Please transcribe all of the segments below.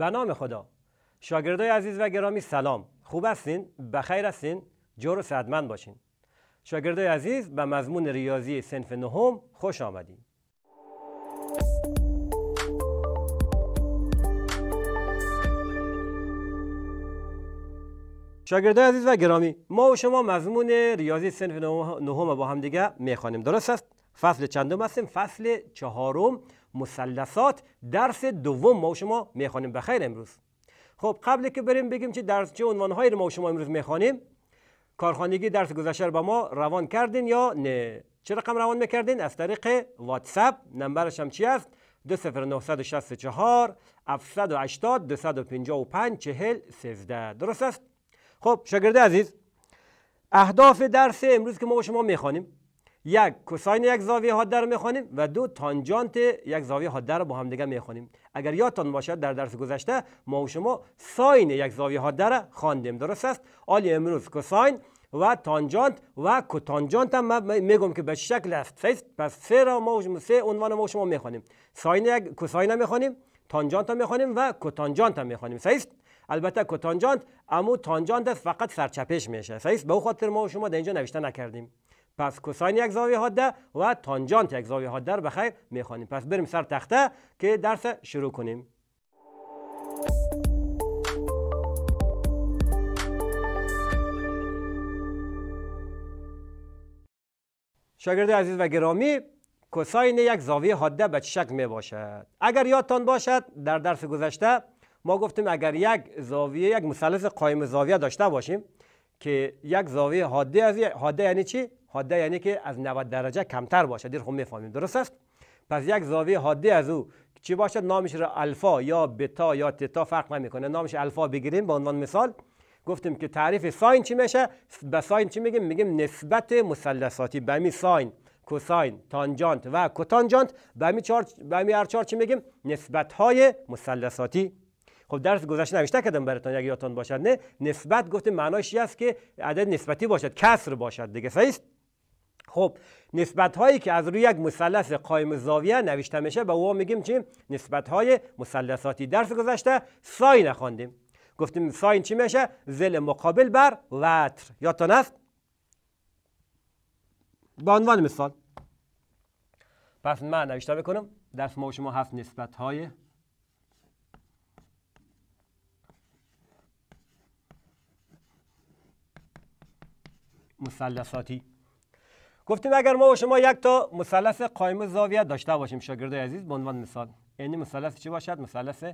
به نام خدا شاگردای عزیز و گرامی سلام خوب هستین بخیر هستین جور و صدمند باشین شاگردای عزیز به مضمون ریاضی سنف نهم خوش آمدین شاگردای عزیز و گرامی ما و شما مضمون ریاضی سنف نهم با هم دیگه میخوانیم درست است فصل چندم هستیم فصل چهارم مثلثات درس دوم ما و شما میخوانیم بخیر امروز خب قبل که بریم بگیم چه درس چه عنوانهایی رو ما و شما امروز میخوانیم کارخانگی درس گذشته رو ما روان کردین یا نه چه رقم روان میکردین از طریق واتساپ نمبرش هم چی است 20964 780 255 40 13 درست است خب شاگرد عزیز اهداف درس امروز که ما با شما میخوانیم یک کوساین یک زاویه حاده رو میخوانیم و دو تانجانت یک زاویه حاده رو با هم دیگه میخوانیم اگر یادتان باشد در درس گذشته ما و شما ساین یک زاویه حاده رو خواندیم درست است آلی امروز کوساین و تانجانت و کوتانجانت هم میگم که به شکل است پس سه را ما و شما سه عنوان ما و شما میخوانیم ساین یک کوساین میخوانیم تانجانت هم میخوانیم و کوتانجانت هم میخوانیم صحیح البته کوتانجانت امو تانجانت فقط سرچپش میشه صحیح به خاطر ما و شما در اینجا نوشته نکردیم پس کوساین یک زاویه حاده و تانجانت یک زاویه حاده رو بخیر میخوانیم پس بریم سر تخته که درس شروع کنیم شاگرد عزیز و گرامی کوساین یک زاویه حاده به چه شکل می باشد اگر یادتان باشد در درس گذشته ما گفتیم اگر یک زاویه یک مثلث قایم زاویه داشته باشیم که یک زاویه حاده از حاده یعنی چی حاده یعنی که از 90 درجه کمتر باشه. دیر خب میفهمیم درست است پس یک زاویه حاده از او چی باشد نامش را الفا یا بتا یا تتا فرق نمیکنه نامش الفا بگیریم به عنوان مثال گفتیم که تعریف ساین چی میشه به ساین چی میگیم میگیم نسبت مثلثاتی به می ساین کوساین تانجانت و کوتانجانت به می چار، به هر چار چی میگیم نسبت های مثلثاتی خب درس گذشته نوشته کردم براتون اگه یادتون باشد نه نسبت گفتیم معناش است که عدد نسبتی باشد کسر باشد دیگه صحیح خب نسبت هایی که از روی یک مثلث قایم زاویه نوشته میشه به او میگیم چی نسبت های مثلثاتی درس گذشته ساین خواندیم گفتیم ساین چی میشه زل مقابل بر وتر یادتان است به عنوان مثال پس من نوشته میکنم درس ما شما هفت نسبت های مثلثاتی گفتیم اگر ما و شما یک تا مثلث قائم زاویه داشته باشیم شاگردای عزیز به عنوان مثال یعنی مثلث چی باشد مثلث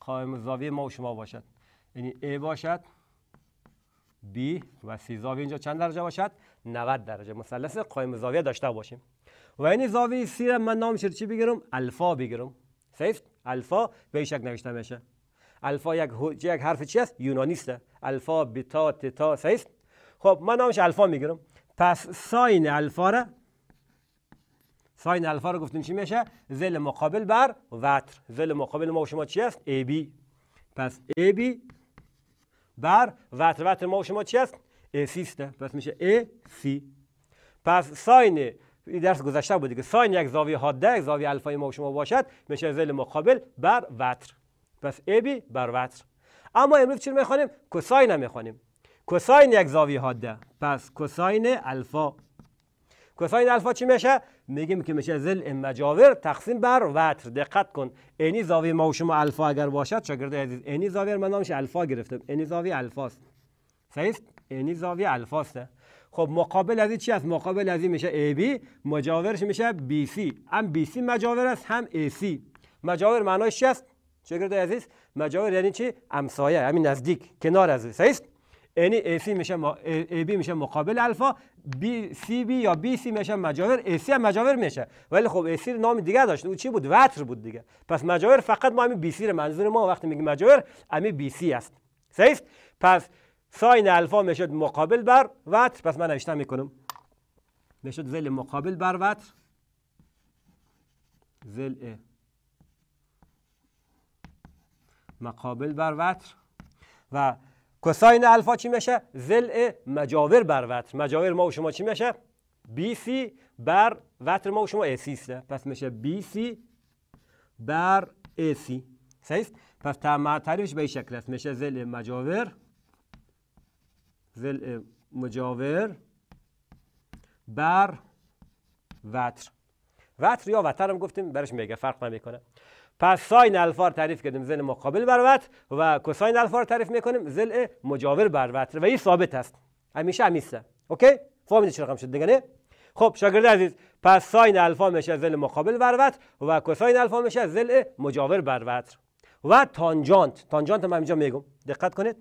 قائم زاویه ما و شما باشد یعنی A باشد B و C زاویه اینجا چند درجه باشد 90 درجه مثلث قائم زاویه داشته باشیم و این یعنی زاویه C را من نام چی بگیرم الفا بگیرم صحیح الفا به شک نوشته میشه الفا یک, یک حرف چی است یونانی است الفا بتا تتا صحیح خب من نامش الفا میگیرم پس ساین الفا را ساین الفا رو گفتیم چی میشه زل مقابل بر وتر زل مقابل ما و شما چی است ای بی پس ای بی بر وتر وتر ما و شما چی است ای سی است پس میشه ای سی پس ساین درس گذشته بودی که ساین یک زاویه حاده یک زاویه الفای ما و شما باشد میشه زل مقابل بر وتر پس ای بی بر وتر اما امروز چی میخوانیم کساین میخوانیم کساین یک زاویه حاده پس کساین الفا کوساین الفا چی میشه میگیم که میشه زل مجاور تقسیم بر وتر دقت کن اینی زاویه ما و شما الفا اگر باشد شاگرد عزیز اینی زاویه من نامش الفا گرفتم اینی زاویه الفاست صحیح اینی زاویه الفاست خب مقابل از این چی است مقابل از این میشه بی مجاورش میشه BC هم سی مجاور است هم AC مجاور معناش چی است شاگرد عزیز مجاور یعنی چی همسایه همین نزدیک کنار از صحیح یعنی AC میشه AB میشه مقابل الفا بی سی بی یا بی سی میشه مجاور سی هم مجاور میشه ولی خب AC نام دیگه داشت او چی بود وتر بود دیگه پس مجاور فقط ما همین بی سی رو منظور ما وقتی میگیم مجاور همین بی سی است صحیح پس ساین الفا میشد مقابل بر وتر پس من نوشته میکنم میشه زل مقابل بر وتر زل مقابل بر وتر و کساین الفا چی میشه زل مجاور بر وتر مجاور ما و شما چی میشه سی بر وتر ما و شما AC است پس میشه سی بر AC صحیح پس تعریفش به این شکل است میشه زل مجاور زل مجاور بر وتر وتر یا وطر هم گفتیم برش میگه فرق نمیکنه پس ساین الفا تعریف کردیم زل مقابل بروت و کوساین الفا رو تعریف میکنیم زل مجاور بروت و این ثابت است همیشه همیشه اوکی فهمیدید چه رقم شد دیگه خب شاگرد عزیز پس ساین الفا میشه زل مقابل بروت و کوساین الفا میشه زل مجاور بروت و تانجانت تانجانت هم اینجا میگم دقت کنید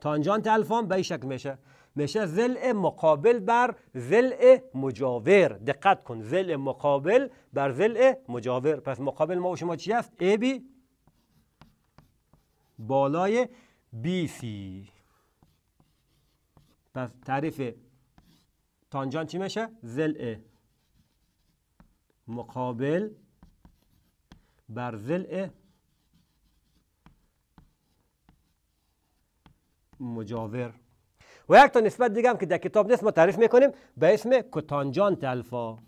تانجانت الفا به این شکل میشه میشه زل مقابل بر زل مجاور دقت کن زل مقابل بر زل مجاور پس مقابل ما و شما چی است ای بی بالای بی سی پس تعریف تانجان چی میشه؟ زل مقابل بر زل مجاور و یک تا نسبت دیگه هم که در کتاب نیست ما تعریف میکنیم به اسم کتانجان الفا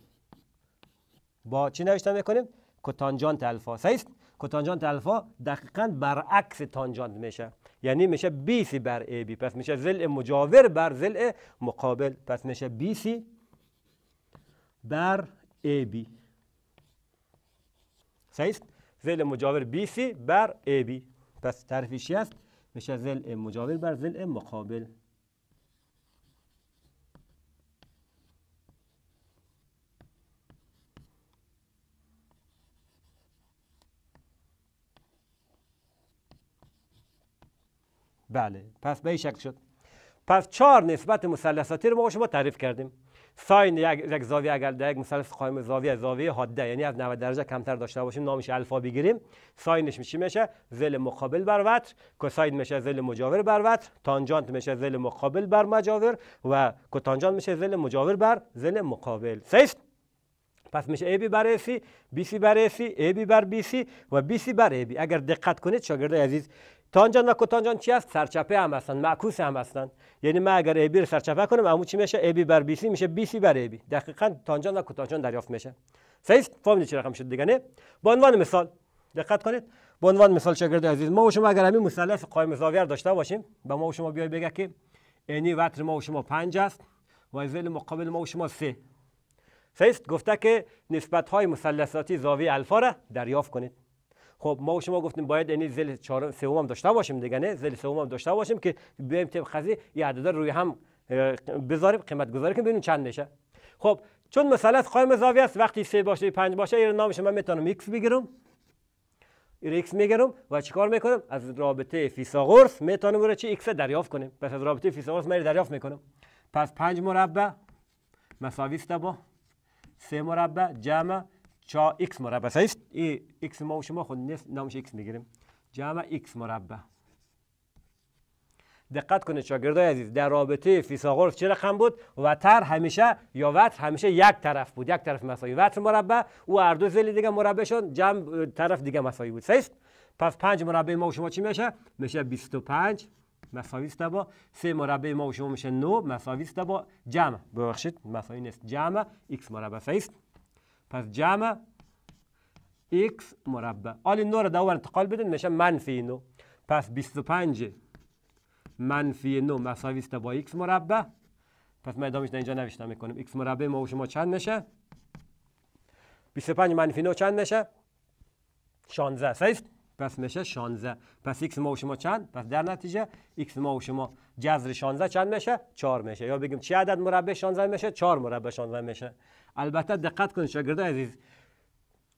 با چی نوشته میکنیم کتانجان الفا صحیح کتانجانت الفا دقیقا برعکس تانجانت میشه یعنی میشه سی بر ای بی پس میشه زل مجاور بر زل مقابل پس میشه سی بر ای بی صحیح زل مجاور سی بر ای بی پس تعریفشی است میشه زل مجاور بر زل مقابل بله پس به این شکل شد پس چهار نسبت مثلثاتی رو ما شما تعریف کردیم ساین یک زاویه اگر در یک مثلث قائم زاویه زاویه حاده یعنی از 90 درجه کمتر داشته باشیم نامش الفا بگیریم ساینش میشه میشه زل مقابل بر وتر کوساین میشه زل مجاور بر وتر تانجانت میشه زل مقابل بر مجاور و کوتانجانت میشه زل مجاور بر زل مقابل سیست پس میشه AB بر بی سی بر AC AB بر BC و BC بر بی اگر دقت کنید شاگردای عزیز تانجان و کتانجان چی است سرچپه هم هستند معکوس هم هستند یعنی من اگر ای بی رو سرچپه کنم عمو چی میشه ای بی بر بی سی میشه بی سی بر ای بی دقیقاً تانجان و کتانجان دریافت میشه صحیح فهمید چه رقم شد دیگه نه به عنوان مثال دقت کنید به عنوان مثال شاگرد عزیز ما و شما اگر همین مثلث قائم زاویه داشته باشیم به با ما و شما بیای بگه که عینی e وتر ما و شما 5 است و ضلع مقابل ما و شما 3 صحیح گفته که نسبت های مثلثاتی زاویه الفا را دریافت کنید خب ما شما گفتیم باید یعنی زل چهارم سوم هم داشته باشیم دیگه نه زل سوم هم داشته باشیم که بیایم طبق خزی یه عدد روی هم بذاریم قیمت گذاری کنیم ببینیم چند میشه خب چون از قائم زاویه است وقتی سه باشه پنج باشه این نامش من میتونم x بگیرم این ایکس میگیرم و چیکار میکنم از رابطه فیثاغورس میتونم برای چی ایکس دریافت کنیم پس از رابطه فیثاغورس من دریافت میکنم پس 5 مربع مساوی است با 3 مربع جمع چا x مربع است ای x ما و شما خود نیست نامش x میگیریم جمع x مربع دقت کنید شاگردای عزیز در رابطه فیثاغورس چه رقم بود وتر همیشه یا وتر همیشه یک طرف بود یک طرف مساوی وتر مربع او هر دو ذیل دیگه مربعشون جمع طرف دیگه مساوی بود صحیح پس 5 مربع ما و شما چی میشه میشه 25 مساوی است با 3 مربع ما و شما میشه 9 مساوی است با جمع ببخشید مساوی نیست جمع x مربع صحیح پس جمع x مربع حال این نو رو دور انتقال بدین میشه منفی نو پس 25 منفی نو مساوی است با x مربع پس من ادامش اینجا نوشتم میکنیم x مربع ما و شما چند میشه 25 منفی 9 چند میشه 16 صحیح پس میشه 16 پس x ما و شما چند پس در نتیجه x ما و شما جذر 16 چند میشه 4 میشه یا بگیم چه عدد مربع 16 میشه 4 مربع 16 میشه البته دقت کنید شاگرد عزیز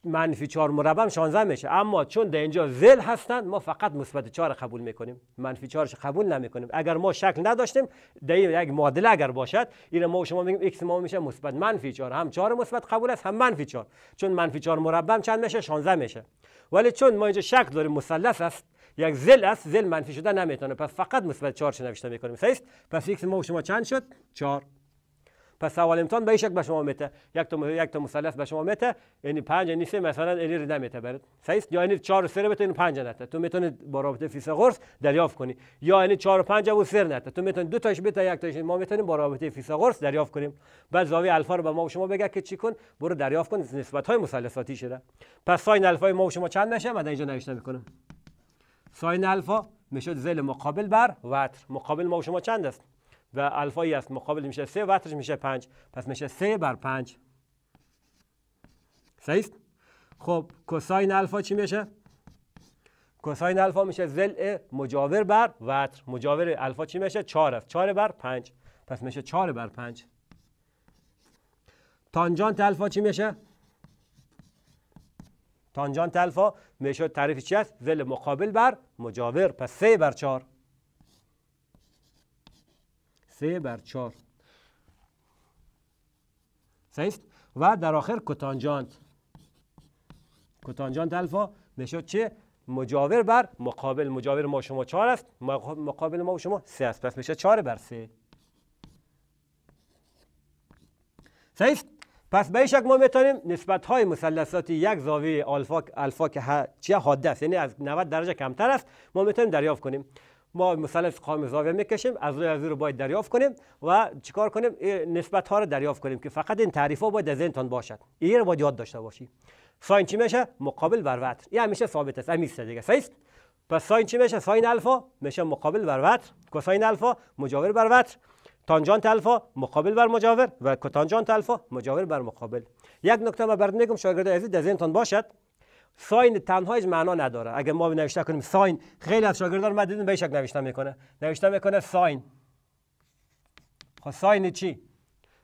منفی 4 مربع 16 میشه اما چون ده اینجا زل هستند ما فقط مثبت 4 قبول میکنیم منفی 4 قبول نمیکنیم اگر ما شکل نداشتیم ده یک معادله اگر باشد این ما شما میگیم x ما میشه مثبت منفی 4 هم 4 مثبت قبول است هم منفی 4 چون منفی 4 مربع چند میشه 16 میشه ولی چون ما اینجا شکل داریم مثلث است یک زل است زل منفی شده نمیتونه پس فقط مثبت 4 نوشته میکنیم صحیح پس x ما شما چند شد 4 پس سوال امتحان به شک به شما میته یک تا یک تا مثلث به شما میته یعنی 5 یعنی 3 مثلا یعنی رده میته برد صحیح یا یعنی 4 و 3 بته یعنی 5 نته تو میتونی با رابطه فیثاغورس دریافت کنی یا یعنی 4 و 5 و 3 نته تو میتونی دو تاش بته یک تاش ما میتونیم با رابطه فیثاغورس دریافت کنیم بعد زاویه الفا رو به ما و شما بگه که چی کن برو دریافت کن نسبت های مثلثاتی شده پس ساین الفا ما و شما چند میشه من اینجا نوشته میکنم ساین الفا میشد زل مقابل بر وتر مقابل ما و شما چند است و الفایی است مقابل میشه 3 وترش میشه 5 پس میشه سه بر 5 صحیح خب کوساین الفا چی میشه کوساین الفا میشه زل مجاور بر وتر مجاور الفا چی میشه 4 است 4 بر 5 پس میشه 4 بر 5 تانجانت الفا چی میشه تانجانت الفا میشه تعریف چی است زل مقابل بر مجاور پس 3 بر 4 3 بر 4 صحیح و در آخر کتانجانت کتانجانت الفا نشد چه مجاور بر مقابل مجاور ما شما 4 است مقابل ما و شما 3 است پس میشه 4 بر 3 صحیح پس به شک ما میتونیم نسبت های مثلثات یک زاویه الفا آلفا که حاده است یعنی از 90 درجه کمتر است ما میتونیم دریافت کنیم ما مثلث قائم میکشیم از روی از رو باید دریافت کنیم و چیکار کنیم نسبت ها رو دریافت کنیم که فقط این تعریف ها باید در ذهنتان باشد این رو باید یاد داشته باشی ساین چی میشه مقابل بر وتر این همیشه ثابت است همیشه دیگه صحیح پس ساین چی میشه ساین الفا میشه مقابل بر وتر کوساین الفا مجاور بر وتر تانجانت الفا مقابل بر مجاور و کتانجانت الفا مجاور بر مقابل یک نکته ما برد میگم شاگرد عزیز باشد ساین تنها هیچ معنا نداره اگه ما نوشته کنیم ساین خیلی از شاگردان ما دیدن به شک نوشته میکنه نوشته میکنه ساین خب ساین چی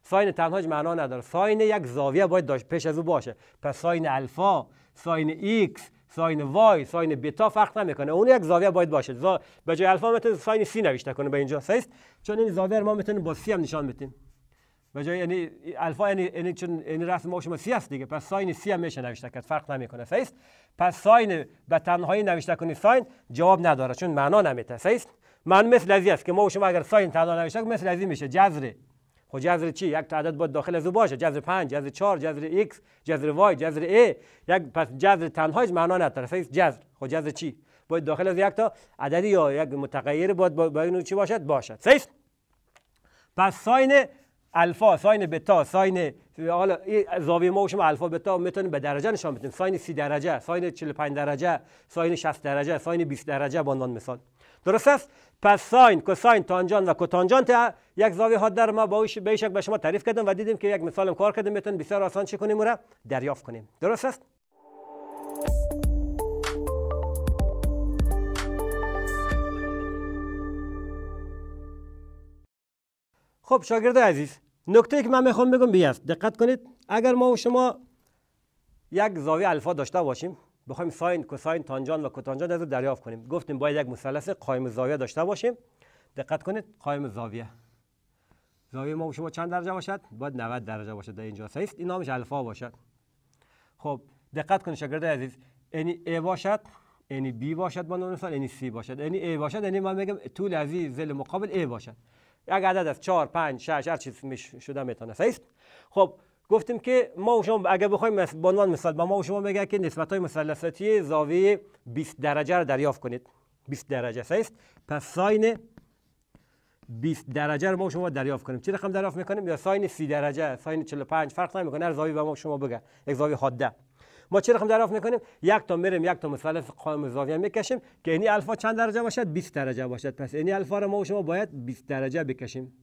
ساین تنها هیچ معنا نداره ساین یک زاویه باید داشت پیش از او باشه پس ساین الفا ساین ایکس ساین وای ساین بتا فرق نمیکنه اون یک زاویه باید باشه زا... به جای الفا میتونه ساین سی نوشته کنه به اینجا سیست چون این زاویه ما میتونیم با سی هم نشان بدیم و جای یعنی الفا یعنی یعنی چون یعنی رسم ما شما سی است دیگه پس ساین سی هم میشه نوشته که فرق نمیکنه صحیح است پس ساین به تنهایی نوشته کنی ساین جواب نداره چون معنا نمیده صحیح است من مثل ازی است که ما شما اگر ساین تنها نوشته مثل ازی میشه جذر خب جذر چی یک تعداد بود داخل از باشه جذر 5 جذر 4 جذر x جذر y جذر a یک پس جذر تنهایی معنا نداره صحیح جذر خب جذر چی باید داخل از یک تا عددی یا یک متغیر باید با, چی باشد باشد صحیح پس ساین الفا ساین بتا ساین حالا زاویه ما شما الفا بتا میتونیم به درجه نشان بدیم ساین 30 درجه ساین 45 درجه ساین 60 درجه ساین 20 درجه به عنوان مثال درست است پس ساین کوساین تانجان و کوتانجانت یک زاویه ها در ما با به به شما تعریف کردم و دیدیم که یک مثال کار کردیم میتونیم بسیار آسان چه کنیم دریافت کنیم درست است خب شاگرد عزیز نکته که من میخوام بگم بیاست دقت کنید اگر ما و شما یک زاویه الفا داشته باشیم بخوایم ساین کوساین تانجان و کوتانجان رو دریافت کنیم گفتیم باید یک مثلث قایم زاویه داشته باشیم دقت کنید قایم زاویه زاویه ما و شما چند درجه باشد باید 90 درجه باشد در اینجا است این نامش الفا باشد خب دقت کنید شاگرد عزیز یعنی ای باشد یعنی B باشد با نام مثال یعنی C باشد یعنی A باشد یعنی ما میگم طول از زل مقابل A باشد یک عدد از 4 5 6 هر چیز شده میتونه است خب گفتیم که ما و شما اگر بخوایم به عنوان مثال با ما و شما بگه که نسبت های مثلثاتی زاویه 20 درجه رو دریافت کنید 20 درجه است پس ساین 20 درجه رو ما و شما دریافت کنیم چه رقم دریافت میکنیم یا ساین 30 درجه ساین 45 فرق نمیکنه هر زاویه به ما و شما بگه یک زاویه حاده ما چه رقم دریافت میکنیم یک تا میریم یک تا مثلث قائم زاویه میکشیم که اینی الفا چند درجه باشد 20 درجه باشد پس اینی الفا را ما و شما باید 20 درجه بکشیم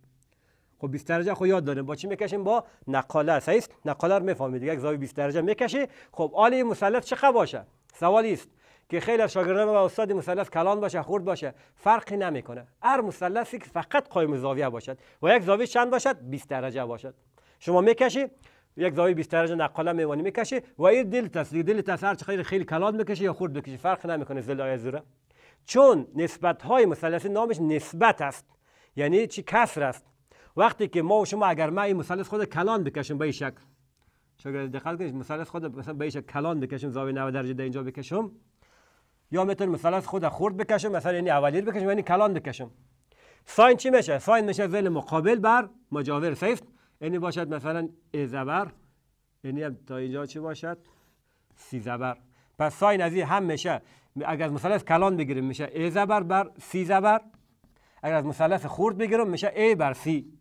خب 20 درجه خو یاد داریم با چی میکشیم با نقاله صحیح نقاله رو میفهمید یک زاویه 20 درجه میکشی خب آلی مثلث چه باشه سوالی است که خیلی از شاگردان و استاد مثلث کلان باشه خرد باشه فرقی نمیکنه هر مثلثی که فقط قائم زاویه باشد و یک زاویه چند باشد 20 درجه باشد شما میکشی یک زاویه بیشتر از نقاله میوانی میکشه و این دل تصدیق دل تست چه خیلی خیلی کلان میکشه یا خرد بکشه فرق نمیکنه زل آیا زوره چون نسبت های مثلث نامش نسبت است یعنی چی کسر است وقتی که ما و شما اگر ما این مثلث خود کلان بکشیم به این شکل شما دقت کنید مثلث خود مثلا به این شکل کلان بکشیم زاویه 90 درجه در اینجا بکشم یا میتونم مثلث خود خورد بکشیم مثلا یعنی اولی بکشیم یعنی کلان بکشیم ساین چی میشه ساین میشه زل مقابل بر مجاور صفر یعنی باشد مثلا ازبر یعنی هم تا اینجا چه باشد سی زبر پس ساین از هم میشه اگر از مثلث کلان بگیریم میشه ای زبر بر سی زبر اگر از مثلث خورد بگیریم میشه ای بر سی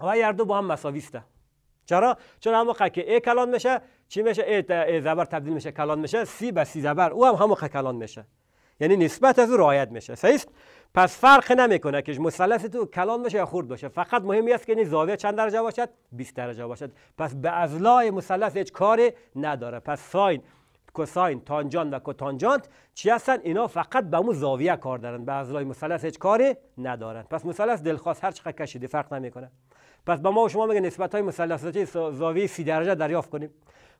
و هر دو با هم مساوی چرا چون هم که ای کلان میشه چی میشه ای, ای زبر تبدیل میشه کلان میشه سی به سی زبر او هم هموقع کلان میشه یعنی نسبت از او رعایت میشه صحیح پس فرق نمیکنه که مثلث تو کلان باشه یا خرد باشه فقط مهمی است که این زاویه چند درجه باشد 20 درجه باشد پس به اضلاع مثلث هیچ کاری نداره پس ساین کوساین تانجانت و کوتانجانت چی هستن اینا فقط به مو زاویه کار دارن به اضلاع مثلث هیچ کاری ندارن پس مثلث دلخواست هر چقدر کشیده فرق نمیکنه پس به ما و شما میگه نسبت های مثلثاتی زاویه 30 درجه دریافت کنیم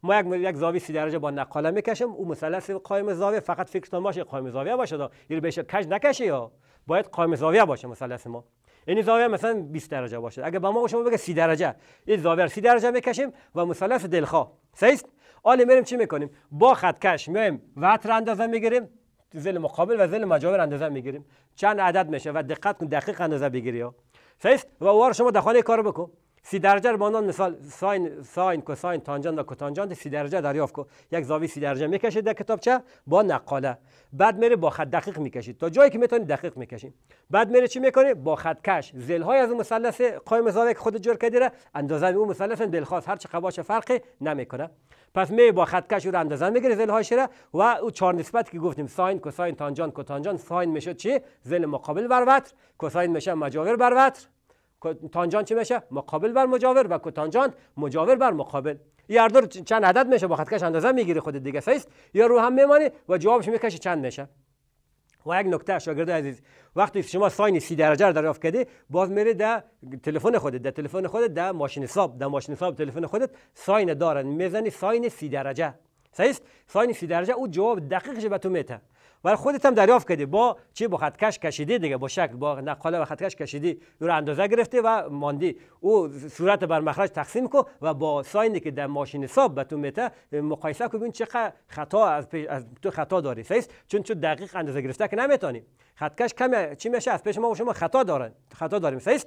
ما یک یک زاویه 30 درجه با نقاله میکشیم او مثلث قائم زاویه فقط فکرتان باشه قائم زاویه باشه دا. بهش کج نکشه یا باید قائم زاویه باشه مثلث ما این یعنی زاویه مثلا 20 درجه باشه اگه با ما شما بگه 30 درجه این زاویه 30 درجه میکشیم و مثلث دلخواه صحیح حالا میریم چی میکنیم با خط کش میایم وتر اندازه میگیریم زل مقابل و زل مجاور اندازه میگیریم چند عدد میشه و دقت کن دقیق اندازه بگیری ها صحیح و اوار شما داخل کار بکن سی درجه رو باندان مثال ساین ساین کوساین تانجانت و کوتانجان سی درجه دریافت کو یک زاویه سی درجه میکشید در کتابچه با نقاله بعد میره با خط دقیق میکشید تا جایی که میتونید دقیق میکشید بعد میره چی میکنه با خط کش زل های از مثلث قائم زاویه که خود جور کردی اندازه اون مثلث دلخواست هر چه قواش فرقی نمیکنه پس می با خط کش رو اندازه میگیره زل هاش را و او چهار نسبت که گفتیم ساین کوساین تانجان کوتانجان ساین میشه چی زل مقابل بر وتر کوساین میشه مجاور بر وتر تانجان چی میشه مقابل بر مجاور و کوتانجان مجاور بر مقابل این هر چند عدد میشه با خطکش اندازه میگیری خود دیگه فیست یا رو هم میمانی و جوابش میکشی چند میشه و یک نکته شاگرد عزیز وقتی شما ساین سی درجه رو دریافت کردی باز میری در تلفن خودت در تلفن خودت در ماشین حساب در ماشین حساب تلفن خودت ساین دارن میزنی ساین سی درجه صحیح ساین سی درجه او جواب دقیقش به تو میته ولی خودت هم دریافت کردی با چی با خطکش کشیدی دیگه با شکل با نقاله و خطکش کشیدی رو اندازه گرفتی و ماندی او صورت بر مخرج تقسیم کو و با ساینی که در ماشین حساب به تو میته مقایسه کو ببین چقدر خطا از, تو خطا داری سیس چون چون دقیق اندازه گرفته که نمیتونی خطکش کم چی میشه از پیش ما و شما خطا دارن خطا داریم سیس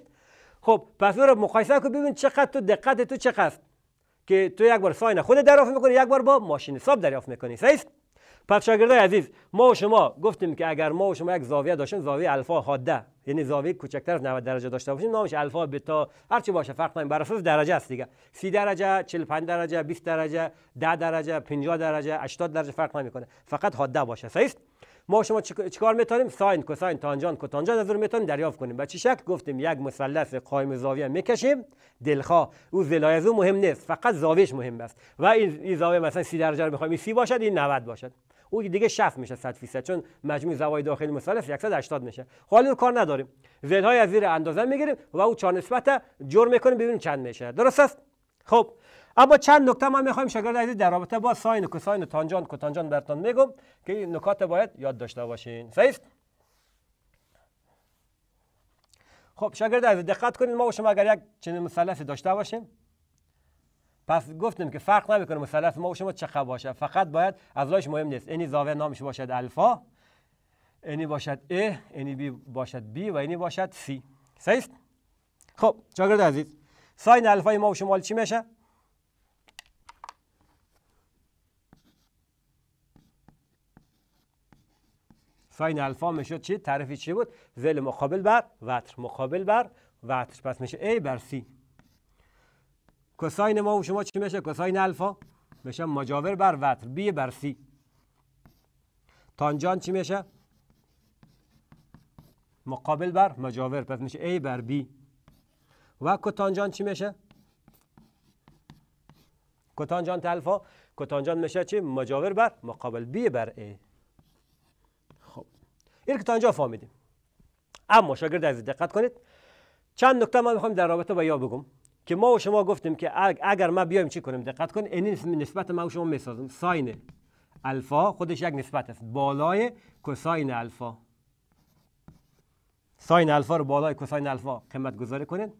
خب پس رو مقایسه کو ببین چقدر تو دقت تو چقدر که تو یک بار ساین خود دریافت میکنی یک بار با ماشین حساب دریافت میکنی سیست پس شاگردای عزیز ما و شما گفتیم که اگر ما و شما یک زاویه داشتیم زاویه الفا حاده یعنی زاویه کوچکتر از 90 درجه داشته باشیم نامش الفا بتا هر چی باشه فرق نمیکنه بر درجه است دیگه 30 درجه 45 درجه 20 درجه 10 درجه 50 درجه 80 درجه فرق نمیکنه فقط حاده باشه صحیح ما شما چیکار میتونیم ساین کوساین تانجان کوتانجان از رو میتونیم دریافت کنیم به چه شکل گفتیم یک مثلث قائم زاویه میکشیم دلخواه او زلایزو مهم نیست فقط زاویش مهم است و این زاویه مثلا 30 درجه رو میخوایم سی باشد این 90 باشد او دیگه 60 میشه 100 فیصد چون مجموع زوایای داخلی مثلث 180 میشه خب حالا کار نداریم های از زیر اندازه میگیریم و او چهار نسبت جور میکنیم ببینیم چند میشه درست است خب اما چند نکته ما میخوایم شاگرد عزیز در رابطه با ساین و کوساین و تانجان کوتانجان برتون میگم که این نکات باید یاد داشته باشین صحیح خب شاگرد عزیز دقت کنید ما و شما اگر یک چنین مثلثی داشته باشیم پس گفتیم که فرق نمیکنه مثلث ما و شما چقدر باشه فقط باید از مهم نیست اینی زاویه نامش باشد الفا اینی باشد ا اینی بی باشد بی و اینی باشد سی صحیح خب شاگرد عزیز ساین الفا ما و شما چی میشه ساین الفا میشه چی تعریفی چی بود زل مقابل بر وتر مقابل بر وتر پس میشه ای بر سی. کساین ما و شما چی میشه کساین الفا میشه مجاور بر وتر بی بر سی تانجان چی میشه مقابل بر مجاور پس میشه ای بر بی و کتانجان چی میشه کتانجان الفا کتانجان میشه چی مجاور بر مقابل بی بر ای خب این که تانجا فهمیدیم اما شاگرد از دقت کنید چند نکته ما میخوام در رابطه با یا بگم که ما و شما گفتیم که اگر ما بیایم چی کنیم دقت کن این نسبت ما و شما میسازیم ساین الفا خودش یک نسبت است بالای کوساین الفا ساین الفا رو بالای کوساین الفا قیمت گذاری کنید.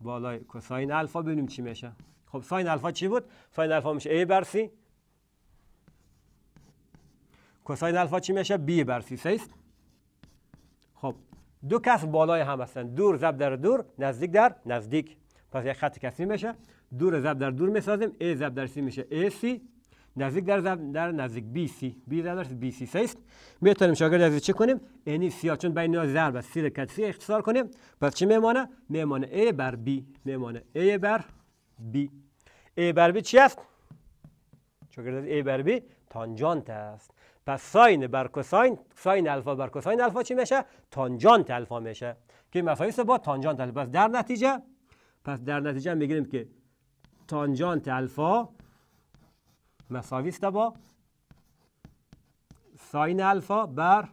بالای کوساین الفا ببینیم چی میشه خب ساین الفا چی بود ساین الفا میشه ای بر سی کوساین الفا چی میشه بی بر سی است خب دو کس بالای هم هستن دور زب در دور نزدیک در نزدیک پس یک خط کسی میشه دور زب در دور میسازیم ای زب در سی میشه ای سی نزدیک در زب در نزدیک بی سی بی ضرب در بی سی سی است میتونیم شاگرد از چی کنیم یعنی سی چون بین اینا ضرب سی رو کسی اختصار کنیم پس چی میمانه میمانه ای بر بی میمانه ای بر بی ای بر بی چی است شاگرد بر بی تانجانت است پس ساین بر کساین، ساین الفا بر کساین الفا چی میشه تانجانت الفا میشه که مفایس با تانجانت الفا پس در نتیجه پس در نتیجه میگیریم که تانجانت الفا مساوی است با ساین الفا بر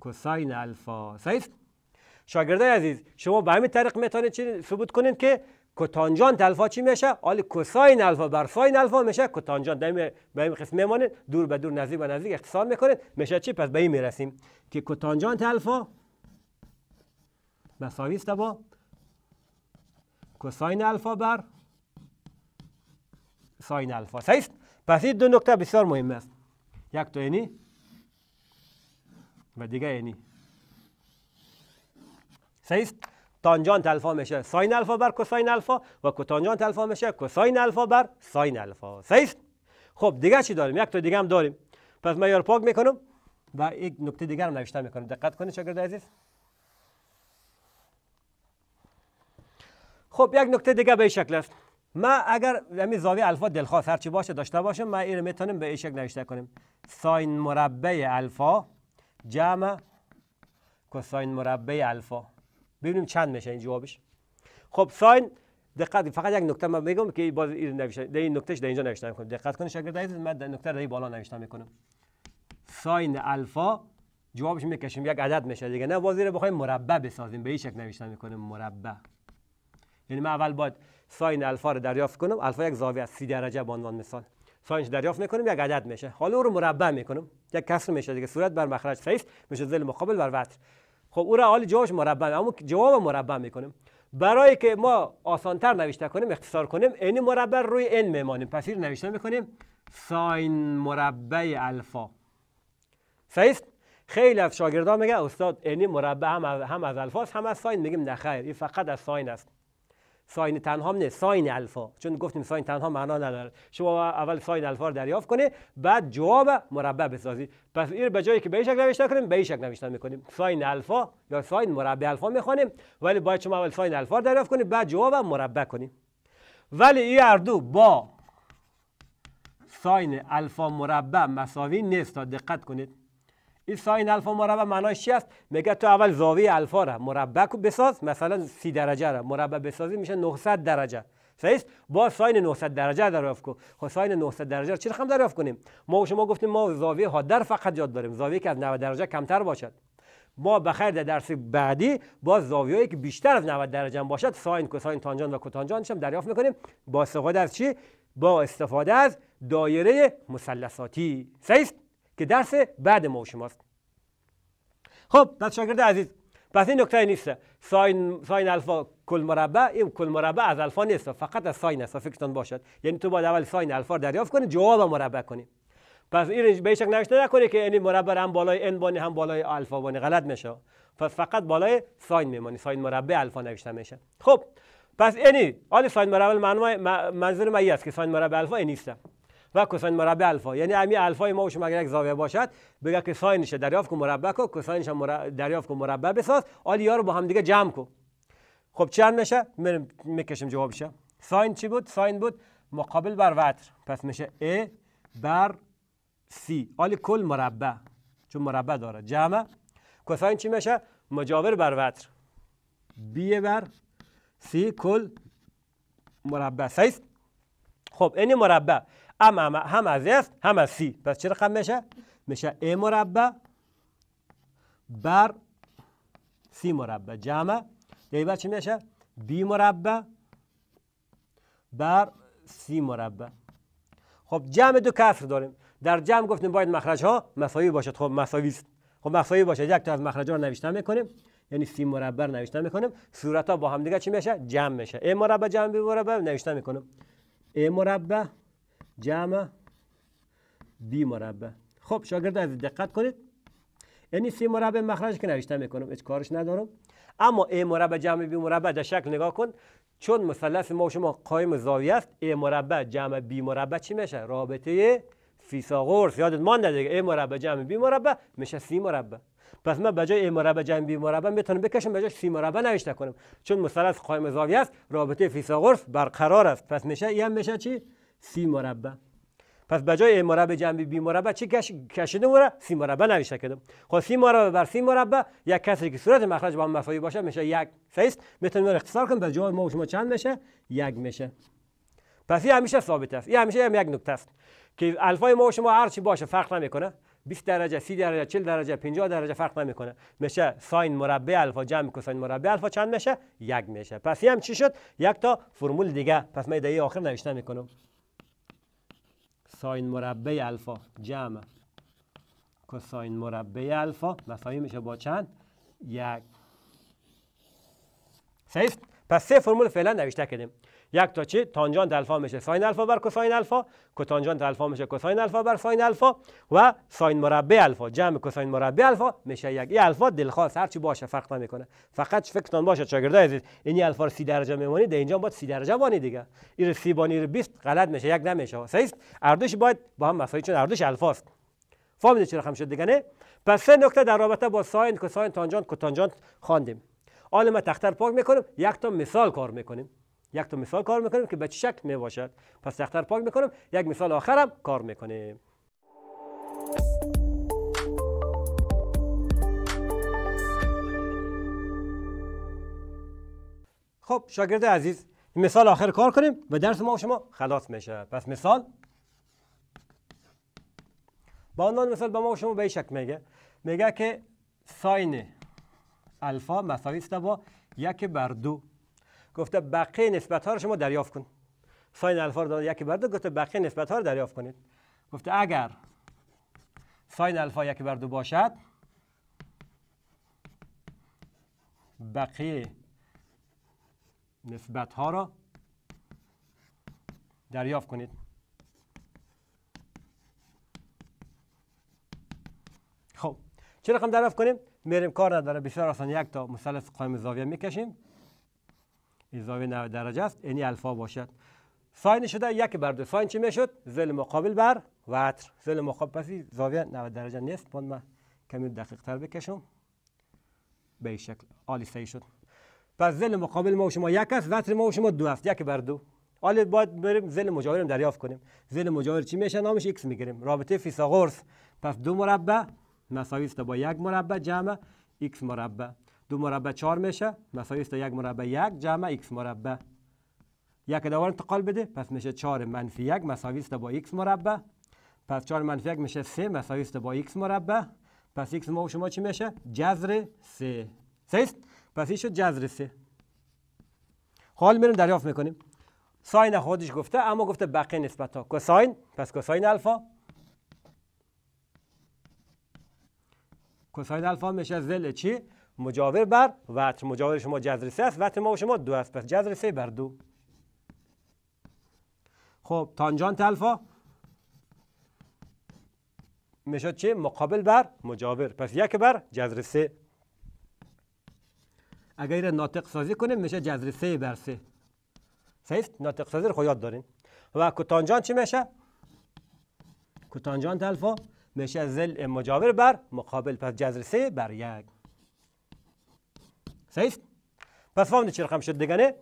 کوساین الفا صحیح شاگردای عزیز شما به همین طریق میتونید ثبوت کنید که کوتانجان الفا چی میشه حالی کوساین الفا بر ساین الفا میشه کتانجان دائم به قسم میمانید دور به دور نزدیک به نزدیک اختصار میکنید میشه چی پس به این میرسیم که کوتانجان الفا مساوی است با کوساین الفا بر ساین الفا صحیح پس این دو نکته بسیار مهم است یک تو اینی و دیگه اینی صحیح تانجانت الفا میشه ساین الفا بر کوساین الفا و کوتانجانت الفا میشه کوساین الفا بر ساین الفا صحیح خب دیگه چی داریم یک تا دیگه هم داریم پس من یار پاک میکنم و یک نکته دیگه هم نوشته میکنم دقت کنید شاگرد عزیز خب یک نکته دیگه به این شکل است ما اگر همین یعنی زاویه الفا دلخواست چی باشه داشته باشم ما این میتونیم به این شکل نوشته کنیم ساین مربع الفا جمع کوساین مربع الفا ببینیم چند میشه این جوابش خب ساین دقت فقط یک نکته من میگم که باز این نوشته در این نکتهش در اینجا نوشته میکنم دقت کنید شاگرد من در نکته بالا نوشته میکنم ساین الفا جوابش میکشیم یک عدد میشه دیگه نه بازی رو بخوایم مربع بسازیم به این شکل نوشته میکنیم مربع یعنی من اول باید ساین الفا رو دریافت کنم الفا یک زاویه از 30 درجه به عنوان مثال ساینش دریافت میکنیم یک عدد میشه حالا او رو مربع میکنم یک کسر میشه دیگه صورت بر مخرج صحیح میشه ذیل مقابل بر وتر خب او را حال جوابش مربع اما جواب مربع میکنیم برای که ما آسانتر نوشته کنیم اختصار کنیم این مربع روی این میمانیم پس این نوشته میکنیم ساین مربع الفا صحیح خیلی از شاگردان میگه استاد این مربع هم از, هم هم از ساین میگیم نه خیر این فقط از ساین است ساین تنها نه ساین الفا چون گفتیم ساین تنها معنا نداره شما اول ساین الفا رو دریافت کنه بعد جواب مربع بسازی پس این به جایی که به این شکل نوشته کنیم به این شکل نوشتن میکنیم ساین الفا یا ساین مربع الفا میخوانیم ولی باید شما اول ساین الفا رو دریافت کنید بعد جواب مربع کنیم ولی این هر با ساین الفا مربع مساوی نیست تا دقت کنید این ساین الفا مربع معناش چی است میگه تو اول زاویه الفا را مربع کو بساز مثلا سی درجه را مربع بسازی میشه 900 درجه صحیح با ساین 900 درجه دریافت کو خب ساین 900 درجه چی رقم دریافت کنیم ما و شما گفتیم ما زاویه ها فقط یاد داریم زاویه که از 90 درجه کمتر باشد ما بخیر در درس بعدی با زاویه‌ای که بیشتر از 90 درجه باشد ساین کوساین تانجان و کوتانجانش هم دریافت میکنیم با استفاده از چی با استفاده از دایره مثلثاتی صحیح که درس بعد ما شماست خب بعد شاگرد عزیز پس این نکته نیست ساین ساین الفا کل مربع این کل مربع از الفا نیست فقط از ساین است فکرتان باشد یعنی تو باید اول ساین الفا رو دریافت کنی جواب مربع کنی پس این به شک نوشته نکنی که یعنی مربع هم بالای ان بانی هم بالای الفا بانی غلط میشه پس فقط بالای ساین میمانی ساین مربع الفا نوشته میشه خب پس اینی حال ساین مربع منظور من است که ساین مربع الفا این نیست و کساین مربع الفا یعنی امی الفا ما و شما اگر یک زاویه باشد بگه که ساینش دریافت کن مربع کو کساینش دریافت کن مربع بساز ها رو با هم دیگه جمع کن خب چند میشه میکشیم جوابش ساین چی بود ساین بود مقابل بر وتر پس میشه ای بر سی آلی کل مربع چون مربع داره جمع کساین چی میشه مجاور بر وتر بی بر سی کل مربع سیست خب این مربع هم, هم, هم از هم از سی پس چه رقم میشه؟ میشه ای مربع بر سی مربع جمع دی بر چی میشه؟ بی مربع بر سی مربع خب جمع دو کسر داریم در جمع گفتیم باید مخرج ها مساوی باشد خب مساوی است خب مساوی باشد یک تا از مخرج ها رو میکنیم یعنی سی مربع رو نویشتن میکنیم صورت ها با هم دیگه چی میشه جمع میشه ای مربع جمع بی مربع نوشته میکنیم ای مربع جمع بی مربع خب شاگرد از دقت کنید یعنی سی مربع مخرج که نوشته میکنم هیچ کارش ندارم اما ای مربع جمع بی مربع در شکل نگاه کن چون مثلث ما و شما قایم زاویه است ای مربع جمع بی مربع چی میشه رابطه فیثاغورس یادت مانده دیگه ای مربع جمع بی مربع میشه سی مربع پس من بجای ای مربع جمع بی مربع میتونم بکشم بجای سی مربع نوشته کنم چون مثلث قایم زاویه است رابطه فیثاغورس برقرار است پس میشه این میشه چی سی مربع پس بجای مربع جنبی بی مربع چه کش... کشیده مورا سی مربع نوشته کردم خب سی مربع بر سی مربع یک کسری که صورت مخرج با هم مساوی باشه میشه یک سیست میتونیم اختصار کنیم به جای ما شما چند میشه یک میشه پس این همیشه ثابت است این همیشه هم یک نکته است که الفای ما و شما هر چی باشه فرق نمیکنه 20 درجه 30 درجه 40 درجه 50 درجه فرق نمیکنه میشه ساین مربع الفا جمع کوساین مربع الفا چند میشه یک میشه پس این هم چی شد یک تا فرمول دیگه پس من دیگه آخر نوشته میکنم ساین مربع الفا جمع کساین مربع الفا مساوی میشه با چند یک صحیح پس سه فرمول فعلا نوشته کردیم یک تا چی تانجانت الفا میشه ساین الفا بر کوساین الفا کوتانجانت الفا میشه کوساین الفا بر ساین الفا و ساین مربع الفا جمع کوساین مربع الفا میشه یک این الفا دلخواست هر چی باشه فرق نمیکنه فقط فکرتان باشه شاگردای عزیز این الفا رو 30 درجه میمونی در اینجا باید 30 درجه بانی دیگه این 30 بانی رو 20 غلط میشه یک نمیشه صحیح اردوش باید با هم مساوی چون اردوش است فهمیدید چرا خم شد دیگه نه پس سه نکته در رابطه با ساین کوساین تانجانت کوتانجانت خواندیم حالا ما تختر پاک میکنیم یک تا مثال کار میکنیم یک تا مثال کار میکنیم که به شک میباشد پس سختتر پاک میکنیم یک مثال آخرم کار میکنیم خب شاگرد عزیز مثال آخر کار کنیم و درس ما شما خلاص میشه پس مثال با عنوان مثال به ما شما به این شکل میگه میگه که ساین الفا مساوی با یک بر دو گفته بقیه نسبت ها رو شما دریافت کن ساین الفا رو یکی بر دو گفته بقیه نسبت ها رو دریافت کنید گفته اگر ساین الفا یکی بر دو باشد بقیه نسبت ها را دریافت کنید خب چه رقم دریافت کنیم میریم کار نداره بسیار آسان یک تا مثلث قائم زاویه میکشیم زاویه 90 درجه است یعنی الفا باشد ساین شده یک بر دو ساین چی میشد زل مقابل بر وتر زل مقابل پس زاویه 90 درجه نیست من کمی دقیق تر بکشم به این شکل آلی سی شد پس زل مقابل ما و شما یک است وتر ما و شما دو است یک بر دو آلی باید بریم زل مجاورم دریافت کنیم زل مجاور چی میشه نامش x میگیریم رابطه فیثاغورس پس دو مربع مساوی است با یک مربع جمع x مربع دو مربع چهار میشه مساوی یک مربع یک جمع x مربع یک دوباره انتقال بده پس میشه 4 منفی یک مساوی است با x مربع پس 4 منفی یک میشه سه مساوی است با x مربع پس x ما شما چی میشه جذر سه است پس این جذر 3 خب، حال میریم دریافت میکنیم ساین خودش گفته اما گفته بقیه نسبت ها کوساین پس کوساین الفا کوساین الفا میشه زل چی مجاور بر وتر مجاور شما جذر سه است وطر ما و شما دو است پس جذر سه بر دو خب تانجانت الفا میشد چه مقابل بر مجاور پس یک بر جذر سه اگر این ناطق سازی کنیم میشه جذر سه بر سه سیست ناطق سازی رو خب یاد دارین و کتانجان چی میشه کتانجان تلفا میشه زل مجاور بر مقابل پس جذر سه بر یک صحیح پس فهمیدید چرا شد دیگه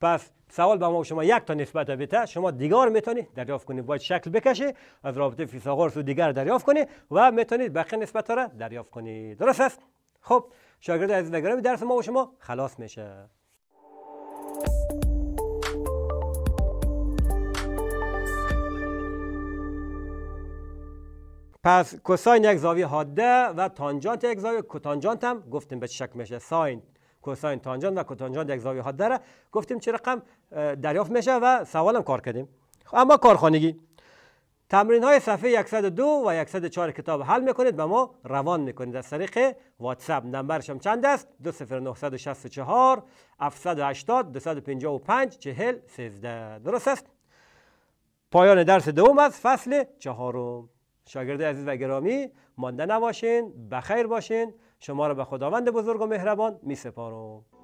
پس سوال به ما شما یک تا نسبت بتا شما دیگر میتونید دریافت کنید باید شکل بکشه از رابطه فیثاغورس و دیگر دریافت کنید و میتونید بقیه نسبت ها را دریافت کنید درست است خب شاگرد عزیز و درس ما و شما خلاص میشه پس کوساین یک زاویه حاده و تانجانت یک زاویه کوتانجانت هم گفتیم به شکل میشه ساین کوساین تانجان و کوتانجان یک زاویه ها داره گفتیم چه رقم دریافت میشه و سوالم کار کردیم اما خب، کارخانگی تمرین های صفحه 102 و 104 کتاب حل میکنید به ما روان میکنید از طریق واتساب نمبرش هم چند است 20964 780 255 40 13 درست است پایان درس دوم از فصل چهارم شاگرد عزیز و گرامی مانده نباشین بخیر باشین شما را به خداوند بزرگ و مهربان می سپارم